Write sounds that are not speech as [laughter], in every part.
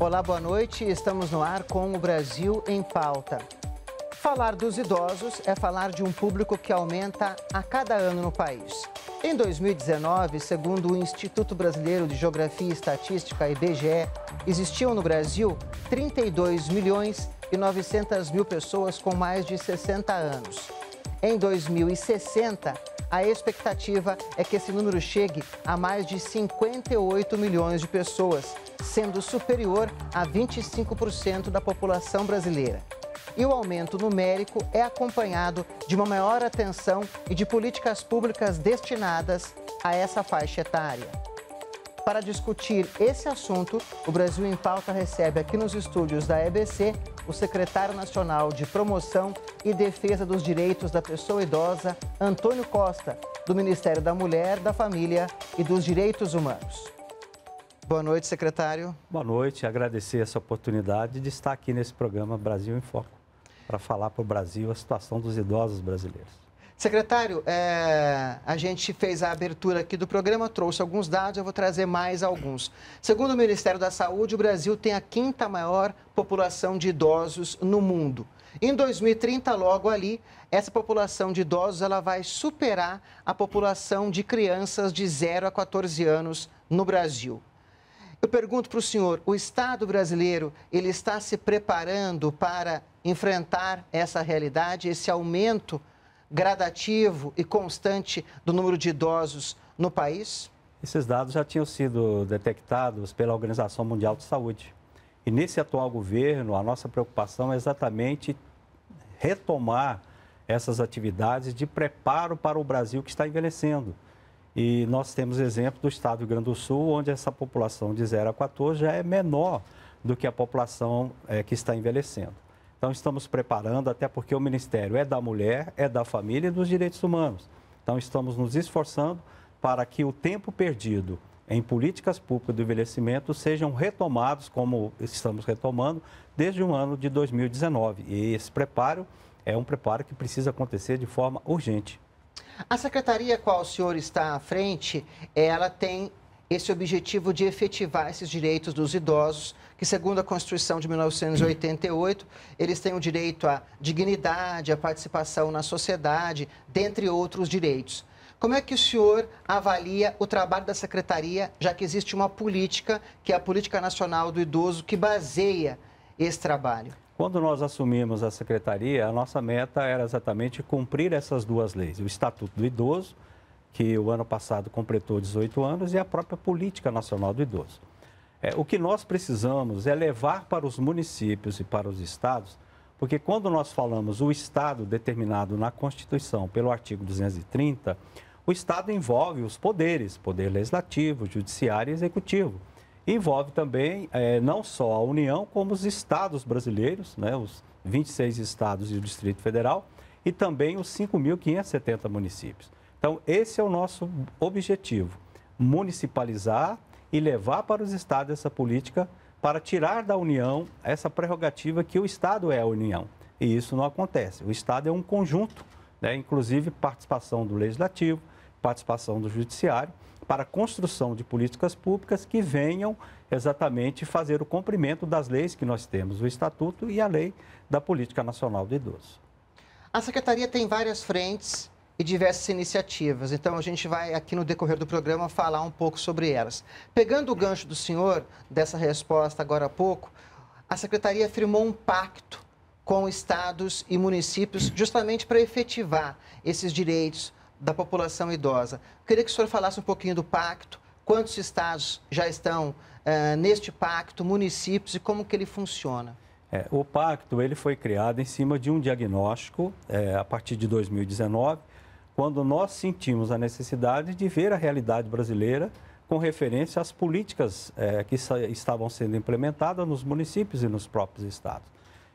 Olá, boa noite. Estamos no ar com o Brasil em pauta. Falar dos idosos é falar de um público que aumenta a cada ano no país. Em 2019, segundo o Instituto Brasileiro de Geografia e Estatística, IBGE, existiam no Brasil 32 milhões e 900 mil pessoas com mais de 60 anos. Em 2060, a expectativa é que esse número chegue a mais de 58 milhões de pessoas, sendo superior a 25% da população brasileira. E o aumento numérico é acompanhado de uma maior atenção e de políticas públicas destinadas a essa faixa etária. Para discutir esse assunto, o Brasil em Pauta recebe aqui nos estúdios da EBC o secretário nacional de Promoção e Defesa dos Direitos da Pessoa Idosa, Antônio Costa, do Ministério da Mulher, da Família e dos Direitos Humanos. Boa noite, secretário. Boa noite, agradecer essa oportunidade de estar aqui nesse programa Brasil em Foco, para falar para o Brasil a situação dos idosos brasileiros. Secretário, é, a gente fez a abertura aqui do programa, trouxe alguns dados, eu vou trazer mais alguns. Segundo o Ministério da Saúde, o Brasil tem a quinta maior população de idosos no mundo. Em 2030, logo ali, essa população de idosos ela vai superar a população de crianças de 0 a 14 anos no Brasil. Eu pergunto para o senhor, o Estado brasileiro, ele está se preparando para enfrentar essa realidade, esse aumento gradativo e constante do número de idosos no país? Esses dados já tinham sido detectados pela Organização Mundial de Saúde. E nesse atual governo, a nossa preocupação é exatamente retomar essas atividades de preparo para o Brasil que está envelhecendo. E nós temos exemplo do estado do Rio Grande do Sul, onde essa população de 0 a 14 já é menor do que a população é, que está envelhecendo. Então, estamos preparando, até porque o Ministério é da mulher, é da família e dos direitos humanos. Então, estamos nos esforçando para que o tempo perdido em políticas públicas de envelhecimento sejam retomados, como estamos retomando, desde o ano de 2019. E esse preparo é um preparo que precisa acontecer de forma urgente. A secretaria a qual o senhor está à frente, ela tem esse é objetivo de efetivar esses direitos dos idosos, que segundo a Constituição de 1988, eles têm o direito à dignidade, à participação na sociedade, dentre outros direitos. Como é que o senhor avalia o trabalho da secretaria, já que existe uma política, que é a Política Nacional do Idoso, que baseia esse trabalho? Quando nós assumimos a secretaria, a nossa meta era exatamente cumprir essas duas leis, o Estatuto do Idoso que o ano passado completou 18 anos, e a própria Política Nacional do Idoso. É, o que nós precisamos é levar para os municípios e para os estados, porque quando nós falamos o Estado determinado na Constituição pelo artigo 230, o Estado envolve os poderes, poder legislativo, judiciário e executivo. Envolve também é, não só a União, como os estados brasileiros, né, os 26 estados e o Distrito Federal, e também os 5.570 municípios. Então, esse é o nosso objetivo: municipalizar e levar para os estados essa política para tirar da União essa prerrogativa que o Estado é a União. E isso não acontece. O Estado é um conjunto, né, inclusive participação do Legislativo, participação do Judiciário, para a construção de políticas públicas que venham exatamente fazer o cumprimento das leis que nós temos, o Estatuto e a Lei da Política Nacional do Idoso. A Secretaria tem várias frentes e diversas iniciativas. Então, a gente vai, aqui no decorrer do programa, falar um pouco sobre elas. Pegando o gancho do senhor, dessa resposta agora há pouco, a secretaria firmou um pacto com estados e municípios justamente para efetivar esses direitos da população idosa. Queria que o senhor falasse um pouquinho do pacto, quantos estados já estão uh, neste pacto, municípios e como que ele funciona. É, o pacto ele foi criado em cima de um diagnóstico é, a partir de 2019 quando nós sentimos a necessidade de ver a realidade brasileira com referência às políticas é, que estavam sendo implementadas nos municípios e nos próprios estados.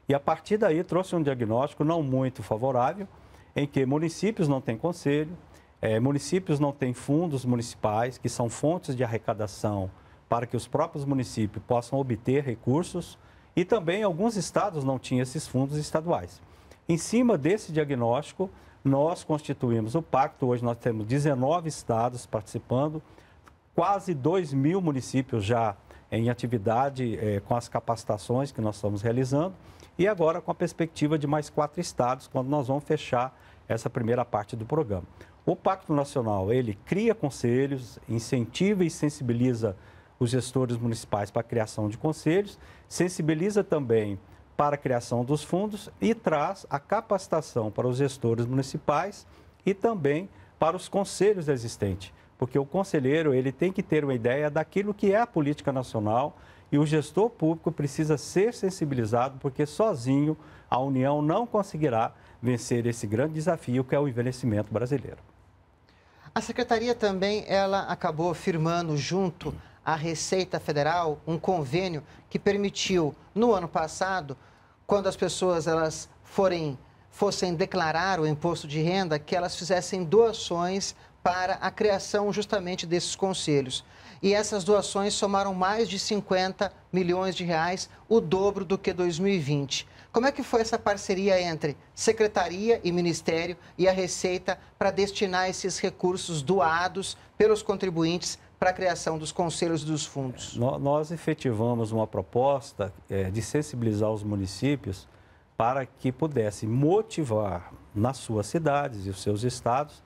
E a partir daí trouxe um diagnóstico não muito favorável, em que municípios não têm conselho, é, municípios não têm fundos municipais, que são fontes de arrecadação para que os próprios municípios possam obter recursos, e também alguns estados não tinham esses fundos estaduais. Em cima desse diagnóstico, nós constituímos o pacto. Hoje nós temos 19 estados participando, quase 2 mil municípios já em atividade eh, com as capacitações que nós estamos realizando e agora com a perspectiva de mais quatro estados quando nós vamos fechar essa primeira parte do programa. O Pacto Nacional, ele cria conselhos, incentiva e sensibiliza os gestores municipais para a criação de conselhos, sensibiliza também para a criação dos fundos e traz a capacitação para os gestores municipais e também para os conselhos existentes, porque o conselheiro ele tem que ter uma ideia daquilo que é a política nacional e o gestor público precisa ser sensibilizado, porque sozinho a União não conseguirá vencer esse grande desafio que é o envelhecimento brasileiro. A secretaria também ela acabou firmando junto a Receita Federal um convênio que permitiu, no ano passado, quando as pessoas elas forem, fossem declarar o imposto de renda, que elas fizessem doações para a criação justamente desses conselhos. E essas doações somaram mais de 50 milhões de reais, o dobro do que 2020. Como é que foi essa parceria entre secretaria e ministério e a Receita para destinar esses recursos doados pelos contribuintes para a criação dos conselhos dos fundos? Nós efetivamos uma proposta é, de sensibilizar os municípios para que pudessem motivar nas suas cidades e os seus estados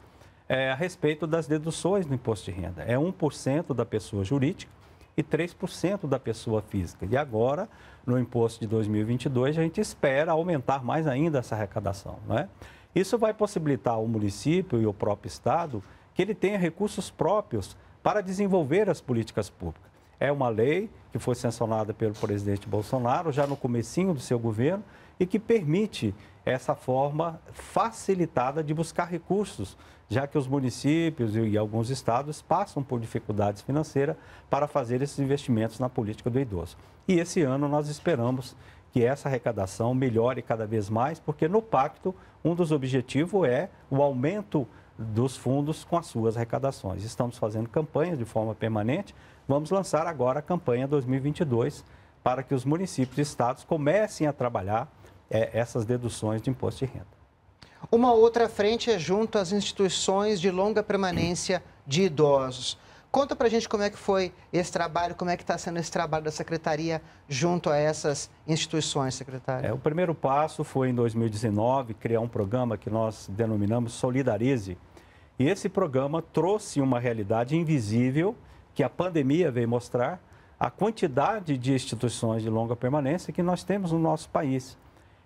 é, a respeito das deduções no imposto de renda. É 1% da pessoa jurídica e 3% da pessoa física. E agora, no imposto de 2022, a gente espera aumentar mais ainda essa arrecadação. Né? Isso vai possibilitar ao município e ao próprio Estado que ele tenha recursos próprios para desenvolver as políticas públicas. É uma lei que foi sancionada pelo presidente Bolsonaro já no comecinho do seu governo e que permite essa forma facilitada de buscar recursos, já que os municípios e alguns estados passam por dificuldades financeiras para fazer esses investimentos na política do idoso. E esse ano nós esperamos que essa arrecadação melhore cada vez mais, porque no pacto um dos objetivos é o aumento dos fundos com as suas arrecadações. Estamos fazendo campanhas de forma permanente. Vamos lançar agora a campanha 2022 para que os municípios e estados comecem a trabalhar é, essas deduções de imposto de renda. Uma outra frente é junto às instituições de longa permanência de idosos. Conta para a gente como é que foi esse trabalho, como é que está sendo esse trabalho da secretaria junto a essas instituições, secretário. É, o primeiro passo foi em 2019 criar um programa que nós denominamos Solidarize, e esse programa trouxe uma realidade invisível que a pandemia veio mostrar a quantidade de instituições de longa permanência que nós temos no nosso país.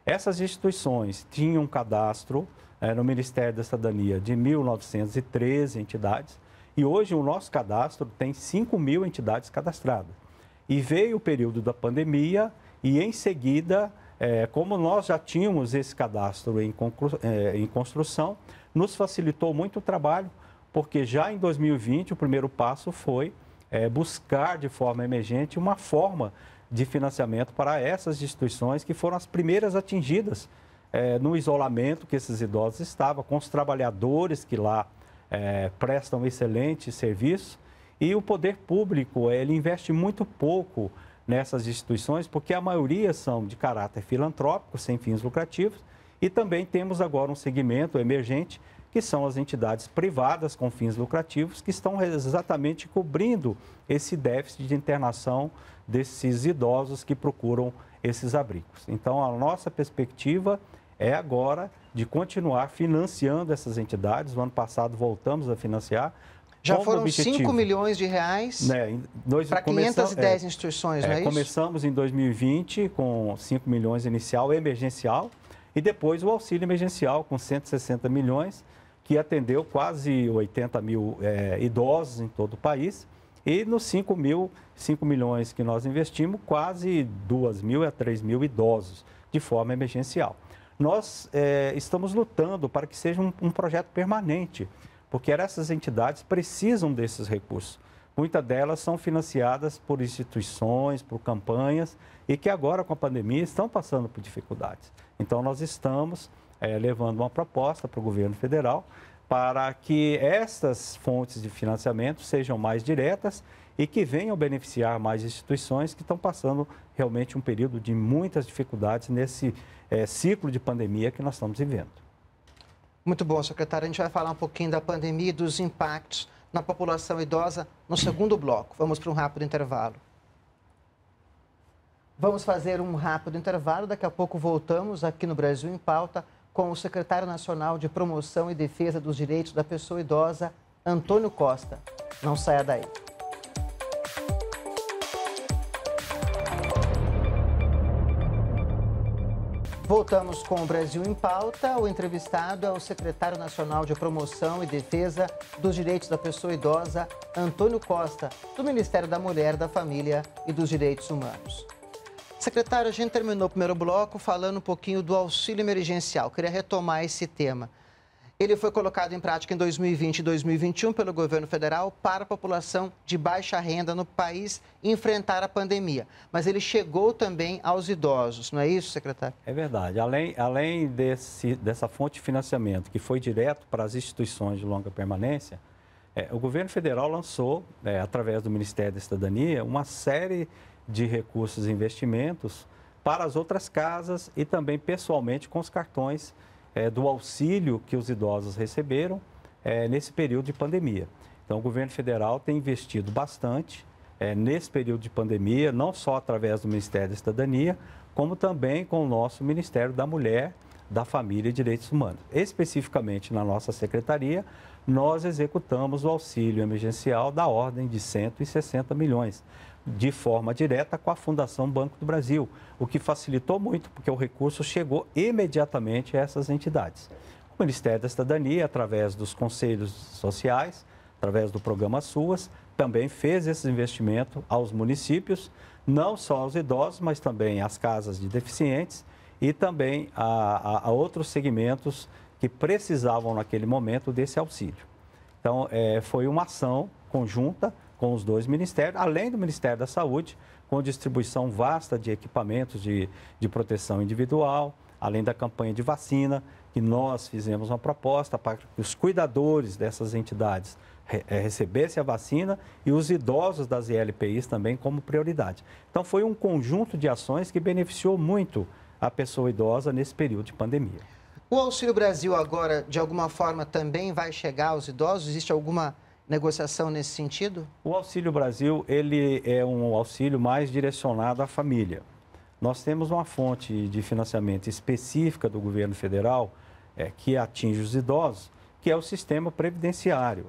Essas instituições tinham um cadastro é, no Ministério da Cidadania de 1.913 entidades e hoje o nosso cadastro tem 5 mil entidades cadastradas. E veio o período da pandemia e em seguida, é, como nós já tínhamos esse cadastro em, é, em construção, nos facilitou muito o trabalho, porque já em 2020 o primeiro passo foi é, buscar de forma emergente uma forma de financiamento para essas instituições que foram as primeiras atingidas é, no isolamento que esses idosos estavam, com os trabalhadores que lá é, prestam excelente serviço. E o poder público, é, ele investe muito pouco nessas instituições, porque a maioria são de caráter filantrópico, sem fins lucrativos, e também temos agora um segmento emergente, que são as entidades privadas com fins lucrativos, que estão exatamente cobrindo esse déficit de internação desses idosos que procuram esses abrigos. Então, a nossa perspectiva é agora de continuar financiando essas entidades. No ano passado, voltamos a financiar. Já foram 5 milhões de reais né, para 510 é, instituições, é, não é isso? Começamos em 2020 com 5 milhões inicial, emergencial, e depois o auxílio emergencial com 160 milhões, que atendeu quase 80 mil é, idosos em todo o país. E nos 5, mil, 5 milhões que nós investimos, quase 2 mil a 3 mil idosos de forma emergencial. Nós é, estamos lutando para que seja um, um projeto permanente, porque essas entidades precisam desses recursos. Muitas delas são financiadas por instituições, por campanhas e que agora com a pandemia estão passando por dificuldades. Então nós estamos é, levando uma proposta para o governo federal para que estas fontes de financiamento sejam mais diretas e que venham beneficiar mais instituições que estão passando realmente um período de muitas dificuldades nesse é, ciclo de pandemia que nós estamos vivendo. Muito bom, secretário. A gente vai falar um pouquinho da pandemia e dos impactos na população idosa no segundo bloco. Vamos para um rápido intervalo. Vamos fazer um rápido intervalo. Daqui a pouco voltamos aqui no Brasil em Pauta com o secretário nacional de Promoção e Defesa dos Direitos da Pessoa Idosa, Antônio Costa. Não saia daí. Voltamos com o Brasil em Pauta. O entrevistado é o secretário nacional de Promoção e Defesa dos Direitos da Pessoa Idosa, Antônio Costa, do Ministério da Mulher, da Família e dos Direitos Humanos. Secretário, a gente terminou o primeiro bloco falando um pouquinho do auxílio emergencial. Queria retomar esse tema. Ele foi colocado em prática em 2020 e 2021 pelo governo federal para a população de baixa renda no país enfrentar a pandemia. Mas ele chegou também aos idosos, não é isso, secretário? É verdade. Além, além desse, dessa fonte de financiamento que foi direto para as instituições de longa permanência, é, o governo federal lançou, é, através do Ministério da Cidadania, uma série de recursos e investimentos para as outras casas e também pessoalmente com os cartões é, do auxílio que os idosos receberam é, nesse período de pandemia. Então, o governo federal tem investido bastante é, nesse período de pandemia, não só através do Ministério da Cidadania, como também com o nosso Ministério da Mulher, da Família e Direitos Humanos. Especificamente na nossa secretaria, nós executamos o auxílio emergencial da ordem de 160 milhões de forma direta com a Fundação Banco do Brasil, o que facilitou muito, porque o recurso chegou imediatamente a essas entidades. O Ministério da Cidadania, através dos conselhos sociais, através do programa SUAS, também fez esse investimento aos municípios, não só aos idosos, mas também às casas de deficientes e também a, a, a outros segmentos que precisavam naquele momento desse auxílio. Então, é, foi uma ação conjunta com os dois ministérios, além do Ministério da Saúde, com distribuição vasta de equipamentos de, de proteção individual, além da campanha de vacina, que nós fizemos uma proposta para que os cuidadores dessas entidades eh, recebessem a vacina e os idosos das ILPIs também como prioridade. Então, foi um conjunto de ações que beneficiou muito a pessoa idosa nesse período de pandemia. O Auxílio Brasil agora, de alguma forma, também vai chegar aos idosos? Existe alguma negociação nesse sentido? O Auxílio Brasil, ele é um auxílio mais direcionado à família. Nós temos uma fonte de financiamento específica do governo federal é, que atinge os idosos, que é o sistema previdenciário.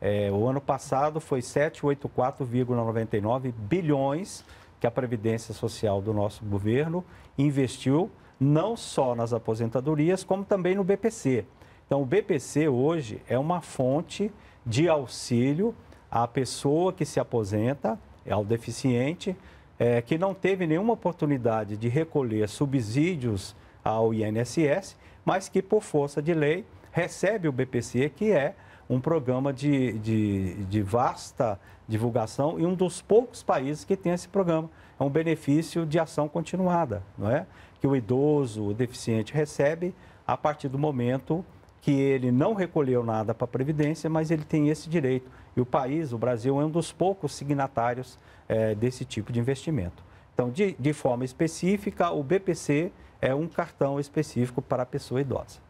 É, o ano passado foi 784,99 bilhões que a Previdência Social do nosso governo investiu não só nas aposentadorias, como também no BPC. Então, o BPC hoje é uma fonte de auxílio à pessoa que se aposenta, ao deficiente, é, que não teve nenhuma oportunidade de recolher subsídios ao INSS, mas que, por força de lei, recebe o BPC, que é um programa de, de, de, vasta divulgação e um dos poucos países que tem esse programa. É um benefício de ação continuada, não é? Que o idoso, o deficiente recebe a partir do momento que ele não recolheu nada para a Previdência, mas ele tem esse direito. E o país, o Brasil, é um dos poucos signatários é, desse tipo de investimento. Então, de, de forma específica, o BPC é um cartão específico para a pessoa idosa.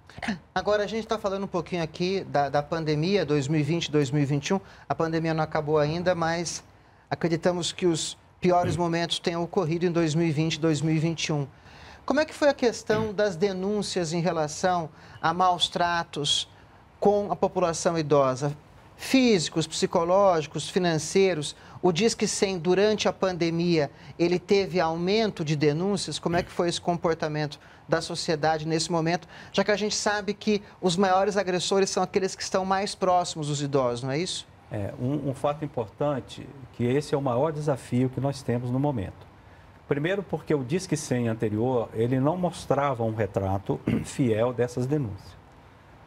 Agora, a gente está falando um pouquinho aqui da, da pandemia 2020, 2021. A pandemia não acabou ainda, mas acreditamos que os piores hum. momentos tenham ocorrido em 2020, 2021. Como é que foi a questão das denúncias em relação a maus tratos com a população idosa? Físicos, psicológicos, financeiros. O Disque 100, durante a pandemia, ele teve aumento de denúncias? Como é que foi esse comportamento da sociedade nesse momento? Já que a gente sabe que os maiores agressores são aqueles que estão mais próximos dos idosos, não é isso? É, um, um fato importante, que esse é o maior desafio que nós temos no momento Primeiro porque o Disque 100 anterior, ele não mostrava um retrato [clears throat] fiel dessas denúncias.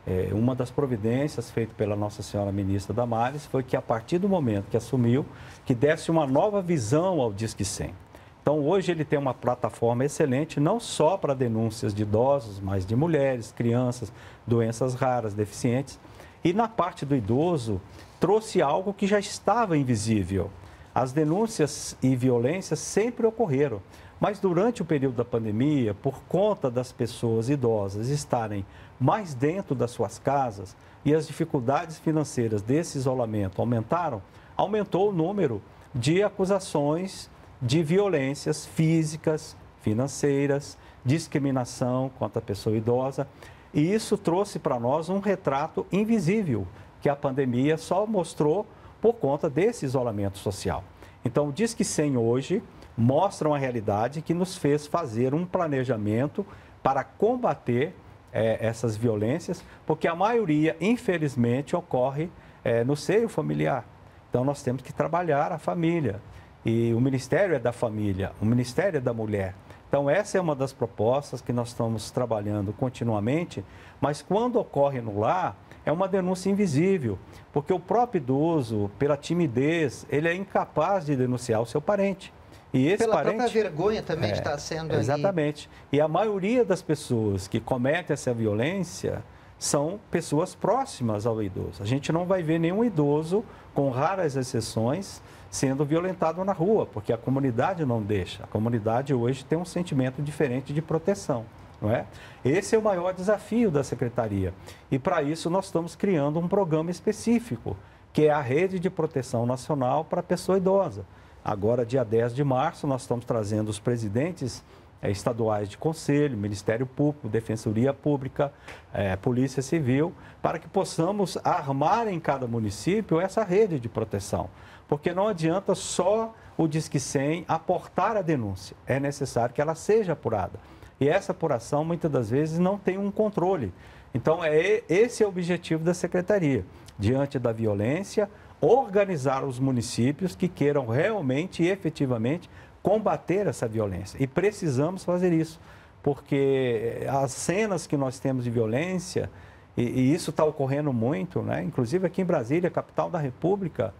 É, uma das providências feitas pela Nossa Senhora Ministra Damares foi que a partir do momento que assumiu, que desse uma nova visão ao Disque 100. Então, hoje ele tem uma plataforma excelente, não só para denúncias de idosos, mas de mulheres, crianças, doenças raras, deficientes. E na parte do idoso, trouxe algo que já estava invisível, as denúncias e violências sempre ocorreram, mas durante o período da pandemia, por conta das pessoas idosas estarem mais dentro das suas casas e as dificuldades financeiras desse isolamento aumentaram, aumentou o número de acusações de violências físicas, financeiras, discriminação contra a pessoa idosa. E isso trouxe para nós um retrato invisível que a pandemia só mostrou por conta desse isolamento social. Então, o Disque 100 hoje mostra uma realidade que nos fez fazer um planejamento para combater é, essas violências, porque a maioria, infelizmente, ocorre é, no seio familiar. Então, nós temos que trabalhar a família. E o Ministério é da Família, o Ministério é da Mulher. Então, essa é uma das propostas que nós estamos trabalhando continuamente, mas quando ocorre no lar, é uma denúncia invisível, porque o próprio idoso, pela timidez, ele é incapaz de denunciar o seu parente. E esse Pela parente, própria vergonha também é, está sendo Exatamente. Ali... E a maioria das pessoas que cometem essa violência são pessoas próximas ao idoso. A gente não vai ver nenhum idoso, com raras exceções, sendo violentado na rua, porque a comunidade não deixa. A comunidade hoje tem um sentimento diferente de proteção. Não é? Esse é o maior desafio da secretaria. E para isso nós estamos criando um programa específico, que é a Rede de Proteção Nacional para a Pessoa Idosa. Agora, dia 10 de março, nós estamos trazendo os presidentes eh, estaduais de conselho, Ministério Público, Defensoria Pública, é, Polícia Civil, para que possamos armar em cada município essa rede de proteção. Porque não adianta só o Disque 100 aportar a denúncia, é necessário que ela seja apurada. E essa apuração, muitas das vezes, não tem um controle. Então, é esse é o objetivo da secretaria. Diante da violência, organizar os municípios que queiram realmente e efetivamente combater essa violência. E precisamos fazer isso, porque eh, as cenas que nós temos de violência, e, e isso está ocorrendo muito, né? inclusive aqui em Brasília, capital da República,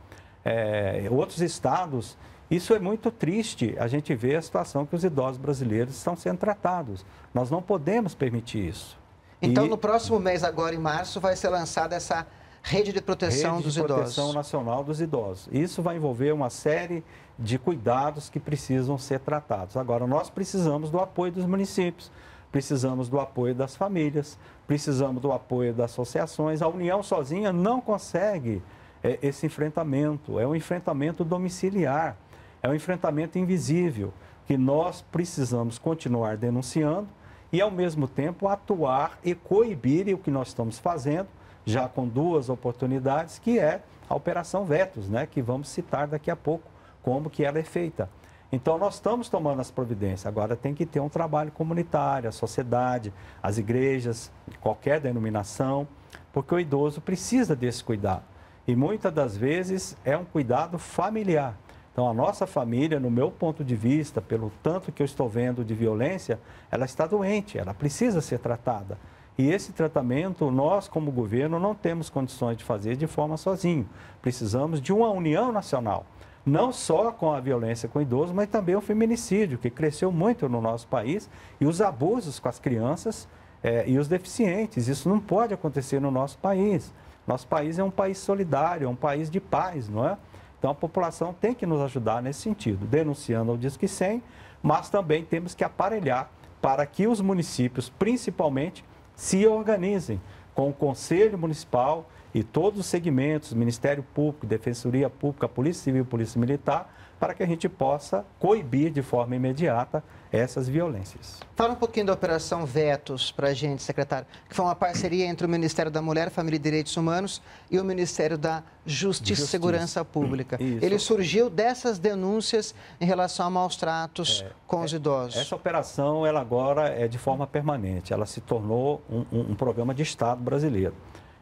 é, outros estados, isso é muito triste, a gente vê a situação que os idosos brasileiros estão sendo tratados. Nós não podemos permitir isso. Então, e... no próximo mês, agora em março, vai ser lançada essa rede de proteção rede dos de idosos. Proteção Nacional dos Idosos. Isso vai envolver uma série de cuidados que precisam ser tratados. Agora, nós precisamos do apoio dos municípios, precisamos do apoio das famílias, precisamos do apoio das associações. A União sozinha não consegue é, esse enfrentamento, é um enfrentamento domiciliar. É um enfrentamento invisível que nós precisamos continuar denunciando e, ao mesmo tempo, atuar e coibir o que nós estamos fazendo, já com duas oportunidades, que é a Operação Vetos, né, que vamos citar daqui a pouco como que ela é feita. Então, nós estamos tomando as providências. Agora tem que ter um trabalho comunitário, a sociedade, as igrejas, qualquer denominação, porque o idoso precisa desse cuidado. E muitas das vezes é um cuidado familiar então, a nossa família, no meu ponto de vista, pelo tanto que eu estou vendo de violência, ela está doente, ela precisa ser tratada. E esse tratamento, nós, como governo, não temos condições de fazer de forma sozinho. Precisamos de uma união nacional, não só com a violência com idosos, mas também o feminicídio, que cresceu muito no nosso país, e os abusos com as crianças eh, e os deficientes. Isso não pode acontecer no nosso país. Nosso país é um país solidário, é um país de paz, não é? Então a população tem que nos ajudar nesse sentido, denunciando ao Disque 100, mas também temos que aparelhar para que os municípios, principalmente, se organizem com o Conselho Municipal e todos os segmentos, Ministério Público, Defensoria Pública, Polícia Civil, Polícia Militar, para que a gente possa coibir de forma imediata essas violências. Fala um pouquinho da Operação Vetos para a gente, secretário, que foi uma parceria entre o Ministério da Mulher, Família e Direitos Humanos e o Ministério da Justiça, Justiça. e Segurança Pública. Hum, isso. Ele surgiu dessas denúncias em relação a maus tratos é, com os é, idosos. Essa operação, ela agora é de forma permanente, ela se tornou um, um, um programa de Estado brasileiro.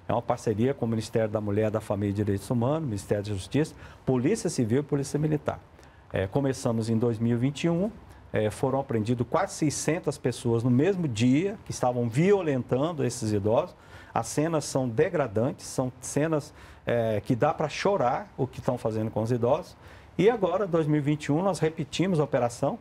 É uma parceria com o Ministério da Mulher, da Família e Direitos Humanos, Ministério da Justiça, Polícia Civil e Polícia Militar. É, começamos em 2021, é, foram apreendidos quase 600 pessoas no mesmo dia que estavam violentando esses idosos. As cenas são degradantes, são cenas é, que dá para chorar o que estão fazendo com os idosos. E agora, 2021, nós repetimos a operação.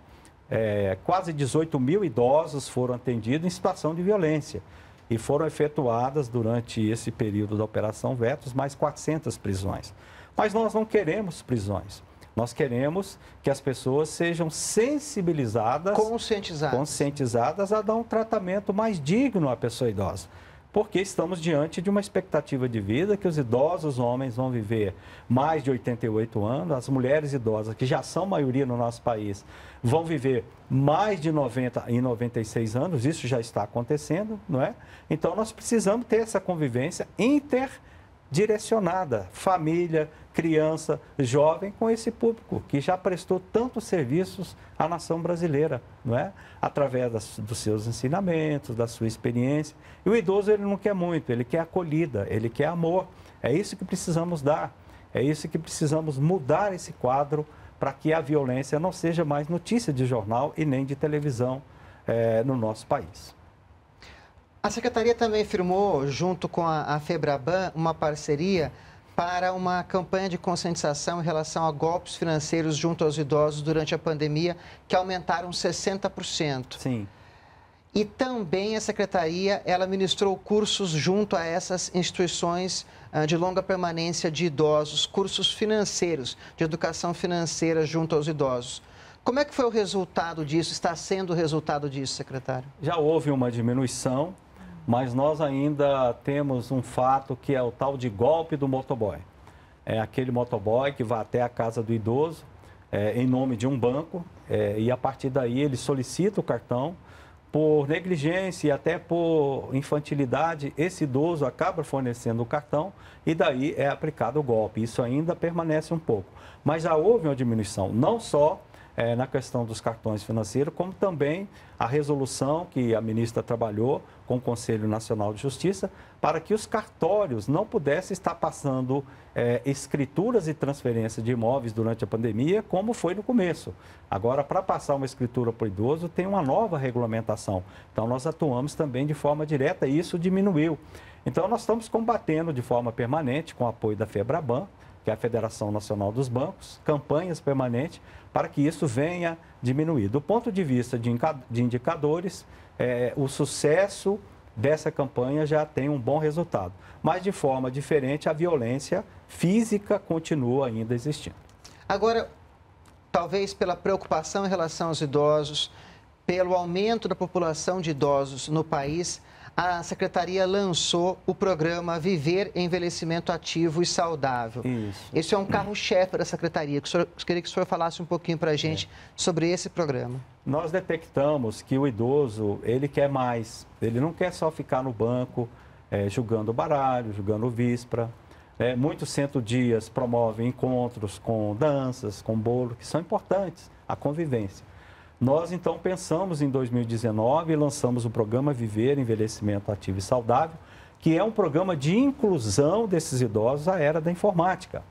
É, quase 18 mil idosos foram atendidos em situação de violência e foram efetuadas durante esse período da Operação Vetos mais 400 prisões. Mas nós não queremos prisões. Nós queremos que as pessoas sejam sensibilizadas, conscientizadas, conscientizadas a dar um tratamento mais digno à pessoa idosa porque estamos diante de uma expectativa de vida que os idosos homens vão viver mais de 88 anos, as mulheres idosas, que já são maioria no nosso país, vão viver mais de 90 e 96 anos, isso já está acontecendo, não é? Então nós precisamos ter essa convivência interdirecionada, família, criança, jovem, com esse público que já prestou tantos serviços à nação brasileira, não é? Através das, dos seus ensinamentos, da sua experiência. E o idoso ele não quer muito, ele quer acolhida, ele quer amor. É isso que precisamos dar. É isso que precisamos mudar esse quadro para que a violência não seja mais notícia de jornal e nem de televisão é, no nosso país. A secretaria também firmou, junto com a, a Febraban, uma parceria para uma campanha de conscientização em relação a golpes financeiros junto aos idosos durante a pandemia, que aumentaram 60%. Sim. E também a secretaria, ela ministrou cursos junto a essas instituições ah, de longa permanência de idosos, cursos financeiros, de educação financeira junto aos idosos. Como é que foi o resultado disso? Está sendo o resultado disso, secretário? Já houve uma diminuição mas nós ainda temos um fato que é o tal de golpe do motoboy. É aquele motoboy que vai até a casa do idoso é, em nome de um banco é, e a partir daí ele solicita o cartão. Por negligência e até por infantilidade, esse idoso acaba fornecendo o cartão e daí é aplicado o golpe. Isso ainda permanece um pouco. Mas já houve uma diminuição, não só é, na questão dos cartões financeiros, como também a resolução que a ministra trabalhou com o Conselho Nacional de Justiça para que os cartórios não pudessem estar passando é, escrituras e transferências de imóveis durante a pandemia, como foi no começo. Agora, para passar uma escritura para o idoso, tem uma nova regulamentação. Então, nós atuamos também de forma direta e isso diminuiu. Então, nós estamos combatendo de forma permanente, com o apoio da FEBRABAN, que é a Federação Nacional dos Bancos, campanhas permanentes para que isso venha diminuir. Do ponto de vista de indicadores, é, o sucesso dessa campanha já tem um bom resultado. Mas, de forma diferente, a violência física continua ainda existindo. Agora, talvez pela preocupação em relação aos idosos, pelo aumento da população de idosos no país, a secretaria lançou o programa Viver Envelhecimento Ativo e Saudável. Isso. Esse é um carro-chefe da secretaria. Que senhor, queria que o senhor falasse um pouquinho para a gente é. sobre esse programa. Nós detectamos que o idoso, ele quer mais. Ele não quer só ficar no banco é, baralho, jogando víspera. É, muitos centro-dias promovem encontros com danças, com bolo, que são importantes, a convivência. Nós então pensamos em 2019 e lançamos o programa Viver Envelhecimento Ativo e Saudável, que é um programa de inclusão desses idosos à era da informática.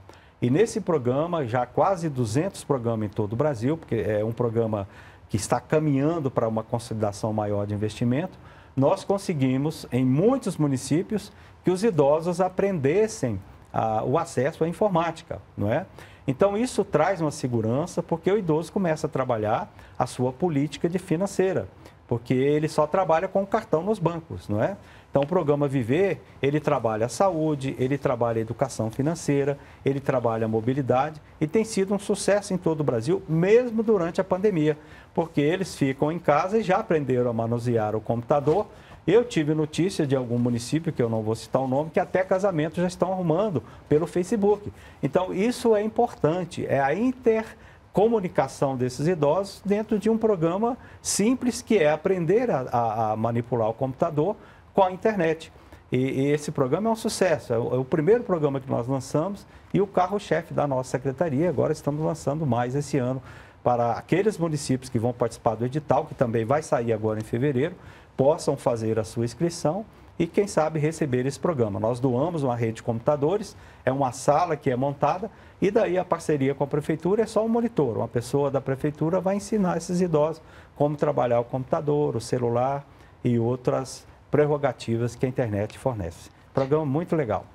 E nesse programa, já quase 200 programas em todo o Brasil, porque é um programa que está caminhando para uma consolidação maior de investimento, nós conseguimos, em muitos municípios, que os idosos aprendessem ah, o acesso à informática, não é? Então, isso traz uma segurança, porque o idoso começa a trabalhar a sua política de financeira, porque ele só trabalha com o cartão nos bancos, não é? Então, o programa Viver, ele trabalha a saúde, ele trabalha a educação financeira, ele trabalha a mobilidade e tem sido um sucesso em todo o Brasil, mesmo durante a pandemia, porque eles ficam em casa e já aprenderam a manusear o computador, eu tive notícia de algum município, que eu não vou citar o nome, que até casamento já estão arrumando pelo Facebook. Então, isso é importante, é a intercomunicação desses idosos dentro de um programa simples que é aprender a, a, a manipular o computador com a internet. E, e, esse programa é um sucesso, é o, é o primeiro programa que nós lançamos e o carro-chefe da nossa secretaria. Agora estamos lançando mais esse ano para aqueles municípios que vão participar do edital, que também vai sair agora em fevereiro possam fazer a sua inscrição e, quem sabe, receber esse programa. Nós doamos uma rede de computadores, é uma sala que é montada e daí a parceria com a prefeitura é só um monitor. Uma pessoa da prefeitura vai ensinar esses idosos como trabalhar o computador, o celular e outras prerrogativas que a internet fornece. Programa muito legal.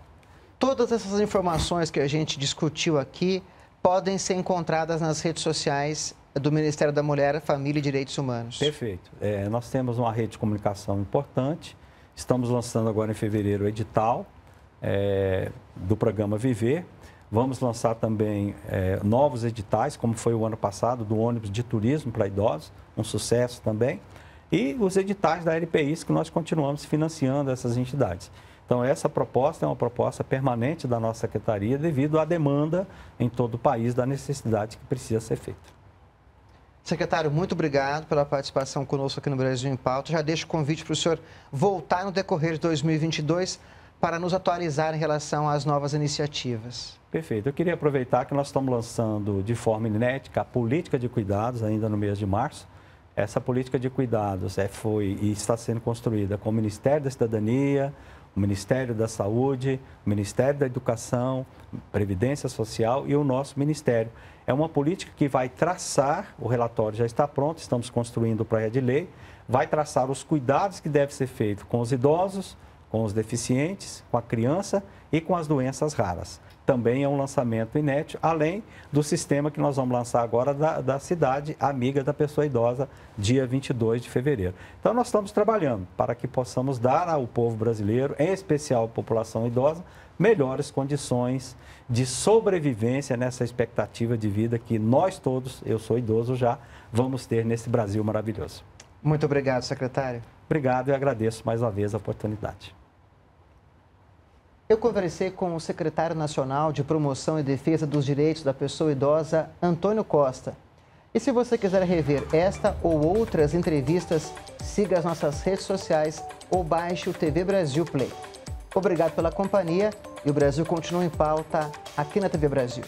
Todas essas informações que a gente discutiu aqui podem ser encontradas nas redes sociais do Ministério da Mulher, Família e Direitos Humanos. Perfeito. É, nós temos uma rede de comunicação importante. Estamos lançando agora em fevereiro o edital é, do programa Viver. Vamos lançar também é, novos editais, como foi o ano passado, do ônibus de turismo para idosos, um sucesso também. E os editais da LPIs que nós continuamos financiando essas entidades. Então, essa proposta é uma proposta permanente da nossa secretaria, devido à demanda em todo o país da necessidade que precisa ser feita. Secretário, muito obrigado pela participação conosco aqui no Brasil em Pauta. Já deixo o convite para o senhor voltar no decorrer de 2022 para nos atualizar em relação às novas iniciativas. Perfeito. Eu queria aproveitar que nós estamos lançando de forma inédita a política de cuidados ainda no mês de março. Essa política de cuidados é, foi e está sendo construída com o Ministério da Cidadania, o Ministério da Saúde, o Ministério da Educação, Previdência Social e o nosso Ministério. É uma política que vai traçar, o relatório já está pronto, estamos construindo o Praia de lei, vai traçar os cuidados que deve ser feito com os idosos, com os deficientes, com a criança e com as doenças raras também é um lançamento inédito, além do sistema que nós vamos lançar agora da, da cidade amiga da pessoa idosa, dia 22 de fevereiro. Então, nós estamos trabalhando para que possamos dar ao povo brasileiro, em especial à população idosa, melhores condições de sobrevivência nessa expectativa de vida que nós todos, eu sou idoso já, vamos ter nesse Brasil maravilhoso. Muito obrigado, secretário. Obrigado e agradeço mais uma vez a oportunidade. Eu conversei com o secretário nacional de Promoção e Defesa dos Direitos da Pessoa Idosa, Antônio Costa. E se você quiser rever esta ou outras entrevistas, siga as nossas redes sociais ou baixe o TV Brasil Play. Obrigado pela companhia e o Brasil continua em pauta aqui na TV Brasil.